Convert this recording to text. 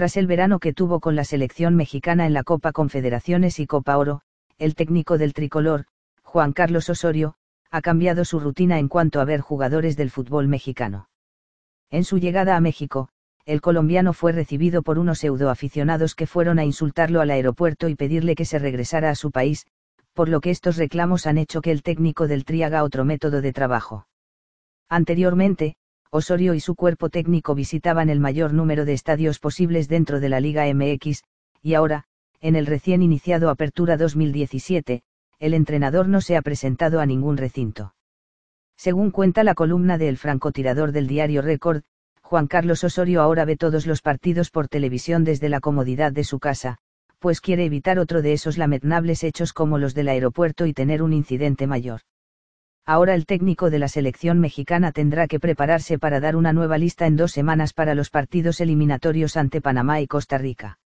Tras el verano que tuvo con la selección mexicana en la Copa Confederaciones y Copa Oro, el técnico del tricolor, Juan Carlos Osorio, ha cambiado su rutina en cuanto a ver jugadores del fútbol mexicano. En su llegada a México, el colombiano fue recibido por unos pseudoaficionados que fueron a insultarlo al aeropuerto y pedirle que se regresara a su país, por lo que estos reclamos han hecho que el técnico del TRI haga otro método de trabajo. Anteriormente, Osorio y su cuerpo técnico visitaban el mayor número de estadios posibles dentro de la Liga MX, y ahora, en el recién iniciado Apertura 2017, el entrenador no se ha presentado a ningún recinto. Según cuenta la columna del francotirador del diario Record, Juan Carlos Osorio ahora ve todos los partidos por televisión desde la comodidad de su casa, pues quiere evitar otro de esos lamentables hechos como los del aeropuerto y tener un incidente mayor. Ahora el técnico de la selección mexicana tendrá que prepararse para dar una nueva lista en dos semanas para los partidos eliminatorios ante Panamá y Costa Rica.